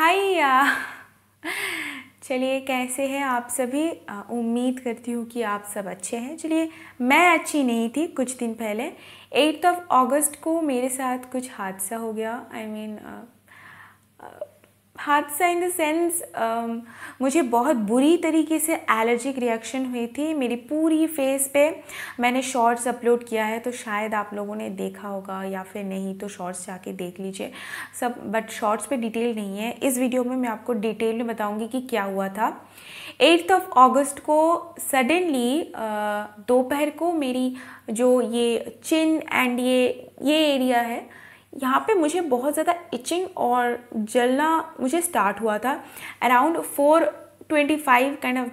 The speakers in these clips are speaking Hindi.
हाय चलिए कैसे हैं आप सभी उम्मीद करती हूँ कि आप सब अच्छे हैं चलिए मैं अच्छी नहीं थी कुछ दिन पहले एट्थ ऑफ अगस्त को मेरे साथ कुछ हादसा हो गया आई I मीन mean, हादसा इन द सेंस मुझे बहुत बुरी तरीके से एलर्जिक रिएक्शन हुई थी मेरी पूरी फेस पे मैंने शॉर्ट्स अपलोड किया है तो शायद आप लोगों ने देखा होगा या फिर नहीं तो शॉर्ट्स जाके देख लीजिए सब बट शॉर्ट्स पे डिटेल नहीं है इस वीडियो में मैं आपको डिटेल में बताऊंगी कि क्या हुआ था एट्थ ऑफ ऑगस्ट को सडनली uh, दोपहर को मेरी जो ये चिन एंड ये ये एरिया है यहाँ पे मुझे बहुत ज़्यादा इचिंग और जलना मुझे स्टार्ट हुआ था around four twenty five kind of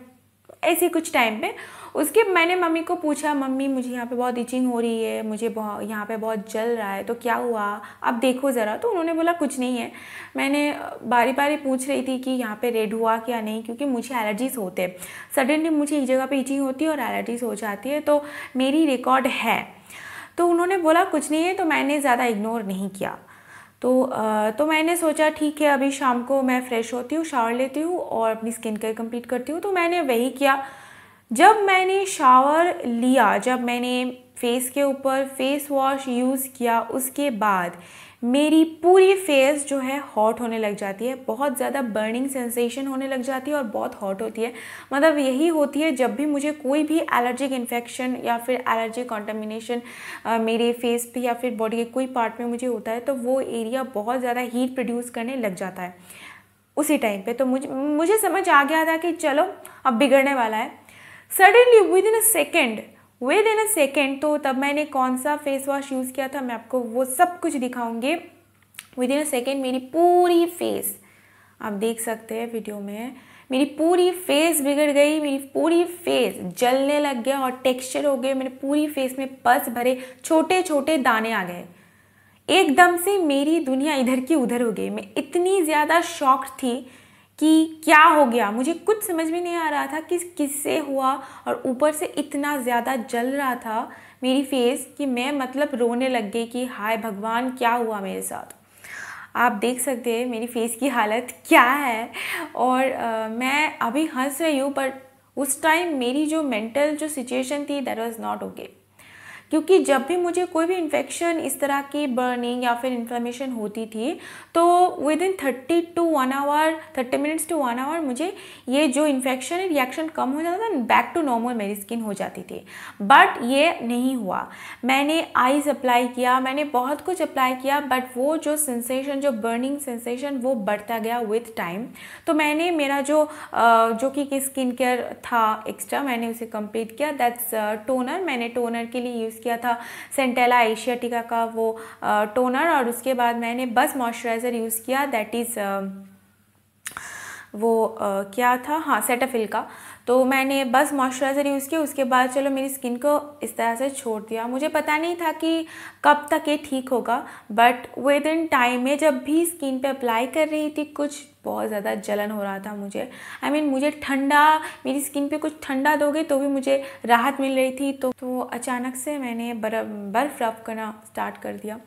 ऐसे कुछ टाइम पे उसके मैंने मम्मी को पूछा मम्मी मुझे यहाँ पे बहुत इचिंग हो रही है मुझे बहुत यहाँ पे बहुत जल रहा है तो क्या हुआ अब देखो ज़रा तो उन्होंने बोला कुछ नहीं है मैंने बारी बारी पूछ रही थी कि यहाँ पे रेड हुआ क्या नहीं क्योंकि मुझे एलर्जीज़ होते हैं सडनली मुझे एक जगह पे इचिंग होती है और एलर्जीज़ हो जाती है तो मेरी रिकॉर्ड है तो उन्होंने बोला कुछ नहीं है तो मैंने ज़्यादा इग्नोर नहीं किया तो तो मैंने सोचा ठीक है अभी शाम को मैं फ्रेश होती हूँ शावर लेती हूँ और अपनी स्किन केयर कंप्लीट करती हूँ तो मैंने वही किया जब मैंने शावर लिया जब मैंने फेस के ऊपर फेस वॉश यूज़ किया उसके बाद मेरी पूरी फेस जो है हॉट होने लग जाती है बहुत ज़्यादा बर्निंग सेंसेशन होने लग जाती है और बहुत हॉट होती है मतलब यही होती है जब भी मुझे कोई भी एलर्जिक इन्फेक्शन या फिर एलर्जिक कॉन्टामिनेशन मेरे फेस पे या फिर बॉडी के कोई पार्ट में मुझे होता है तो वो एरिया बहुत ज़्यादा हीट प्रोड्यूस करने लग जाता है उसी टाइम पर तो मुझे मुझे समझ आ गया था कि चलो अब बिगड़ने वाला है suddenly within a second within a second तो तब मैंने कौन सा फेस वॉश यूज़ किया था मैं आपको वो सब कुछ दिखाऊंगी विद इन अ सेकेंड मेरी पूरी फेस आप देख सकते हैं वीडियो में मेरी पूरी फेस बिगड़ गई मेरी पूरी फेस जलने लग गया और टेक्सचर हो गए मेरे पूरी फेस में पस भरे छोटे छोटे दाने आ गए एकदम से मेरी दुनिया इधर की उधर हो गई मैं इतनी ज़्यादा शॉक्ड थी कि क्या हो गया मुझे कुछ समझ में नहीं आ रहा था कि किससे हुआ और ऊपर से इतना ज़्यादा जल रहा था मेरी फेस कि मैं मतलब रोने लग गई कि हाय भगवान क्या हुआ मेरे साथ आप देख सकते हैं मेरी फेस की हालत क्या है और आ, मैं अभी हंस रही हूँ पर उस टाइम मेरी जो मेंटल जो सिचुएशन थी दैट वाज नॉट ओके क्योंकि जब भी मुझे कोई भी इन्फेक्शन इस तरह की बर्निंग या फिर इन्फ्लेमेशन होती थी तो within thirty to one hour thirty minutes to one hour मुझे ये जो इन्फेक्शन है रिएक्शन कम हो जाता था बैक टू नॉर्मल मेरी स्किन हो जाती थी बट ये नहीं हुआ मैंने आइज़ अप्लाई किया मैंने बहुत कुछ अप्लाई किया बट वो जो सेंसेशन जो बर्निंग सेंसेशन वो बढ़ता गया विथ टाइम तो मैंने मेरा जो जो कि स्किन केयर था एक्स्ट्रा मैंने उसे कंप्लीट किया दैट्स टोनर मैंने टोनर के लिए यूज़ किया था सेंटेला एशियाटिका का वो टोनर और उसके बाद मैंने बस मॉइस्चराइज़र यूज़ किया दैट इज़ वो आ, क्या था हाँ सेटाफिल का तो मैंने बस मॉइस्चराइज़र यूज़ किया उसके बाद चलो मेरी स्किन को इस तरह से छोड़ दिया मुझे पता नहीं था कि कब तक ये ठीक होगा बट विद इन टाइम में जब भी स्किन पे अप्लाई कर रही थी कुछ बहुत ज़्यादा जलन हो रहा था मुझे आई I मीन mean, मुझे ठंडा मेरी स्किन पे कुछ ठंडा दोगे तो भी मुझे राहत मिल रही थी तो तो अचानक से मैंने बर्फ बर्फ़ रब करना स्टार्ट कर दिया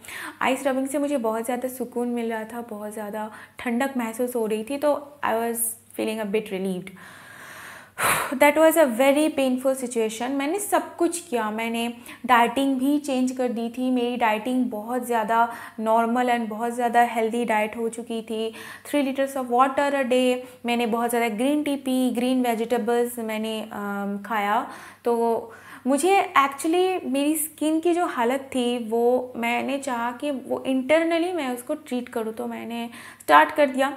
आइस रबिंग से मुझे बहुत ज़्यादा सुकून मिल रहा था बहुत ज़्यादा ठंडक महसूस हो रही थी तो I was feeling a bit relieved that was a very painful situation मैंने सब कुछ किया मैंने डाइटिंग भी चेंज कर दी थी मेरी डाइटिंग बहुत ज़्यादा नॉर्मल एंड बहुत ज़्यादा हेल्दी डाइट हो चुकी थी three litres of water a day मैंने बहुत ज़्यादा ग्रीन टी पी ग्रीन वेजिटेबल्स मैंने um, खाया तो मुझे एक्चुअली मेरी स्किन की जो हालत थी वो मैंने चाहा कि वो इंटरनली मैं उसको ट्रीट करूँ तो मैंने स्टार्ट कर दिया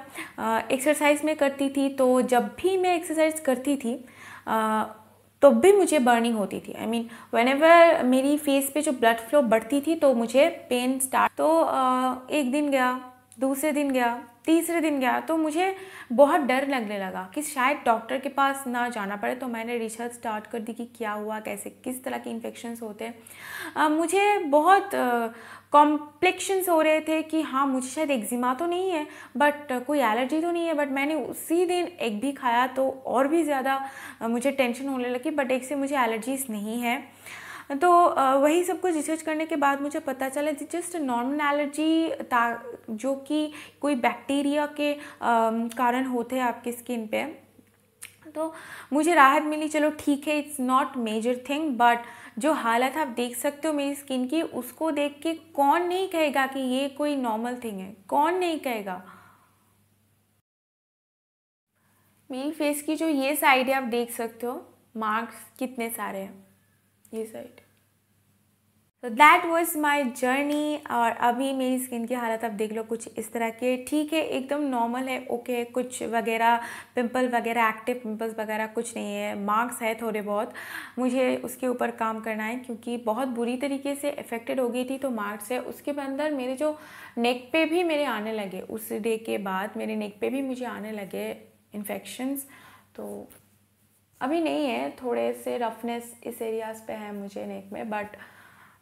एक्सरसाइज में करती थी तो जब भी मैं एक्सरसाइज करती थी आ, तो भी मुझे बर्निंग होती थी आई मीन वेन एवर मेरी फेस पे जो ब्लड फ्लो बढ़ती थी तो मुझे पेन स्टार्ट तो आ, एक दिन गया दूसरे दिन गया तीसरे दिन गया तो मुझे बहुत डर लगने लगा कि शायद डॉक्टर के पास ना जाना पड़े तो मैंने रिसर्च स्टार्ट कर दी कि क्या हुआ कैसे किस तरह के इन्फेक्शन्स होते हैं मुझे बहुत कॉम्प्लेक्शंस हो रहे थे कि हाँ मुझे शायद एक्जिमा तो नहीं है बट कोई एलर्जी तो नहीं है बट मैंने उसी दिन एग भी खाया तो और भी ज़्यादा मुझे टेंशन होने लगी बट एक से मुझे एलर्जीज़ नहीं है तो वही सब कुछ रिसर्च करने के बाद मुझे पता चला जस्ट नॉर्मल एलर्जी जो कि कोई बैक्टीरिया के कारण होते हैं आपकी स्किन पे तो मुझे राहत मिली चलो ठीक है it's not major thing but जो हालत आप देख सकते हो मेरी स्किन की उसको देख के कौन नहीं कहेगा कि ये कोई नॉर्मल थिंग है कौन नहीं कहेगा मेरी फेस की जो ये साइड है आप देख सकते हो मार्क्स कितने सारे हैं ये साइड तो दैट वॉज माई जर्नी और अभी मेरी स्किन की हालत आप देख लो कुछ इस तरह की है ठीक है एकदम नॉर्मल है ओके है कुछ वगैरह पिंपल वगैरह एक्टिव पिंपल्स वगैरह कुछ नहीं है मार्क्स है थोड़े बहुत मुझे उसके ऊपर काम करना है क्योंकि बहुत बुरी तरीके से इफ़ेक्टेड हो गई थी तो मार्क्स है उसके अंदर मेरे जो नेक पे भी मेरे आने लगे उस डे के बाद मेरे नेक पे भी मुझे आने लगे इन्फेक्शंस तो अभी नहीं है थोड़े से रफनेस इस एरियाज पे है मुझे नेक में but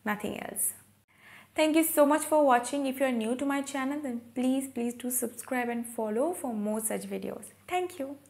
nothing else thank you so much for watching if you are new to my channel then please please do subscribe and follow for more such videos thank you